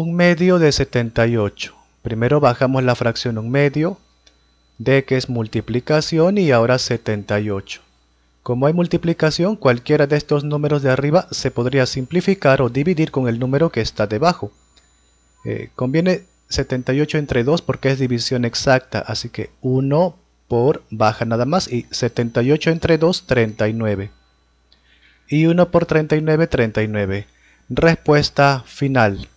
Un medio de 78. Primero bajamos la fracción un medio, de que es multiplicación y ahora 78. Como hay multiplicación, cualquiera de estos números de arriba se podría simplificar o dividir con el número que está debajo. Eh, conviene 78 entre 2 porque es división exacta, así que 1 por baja nada más y 78 entre 2, 39. Y 1 por 39, 39. Respuesta final.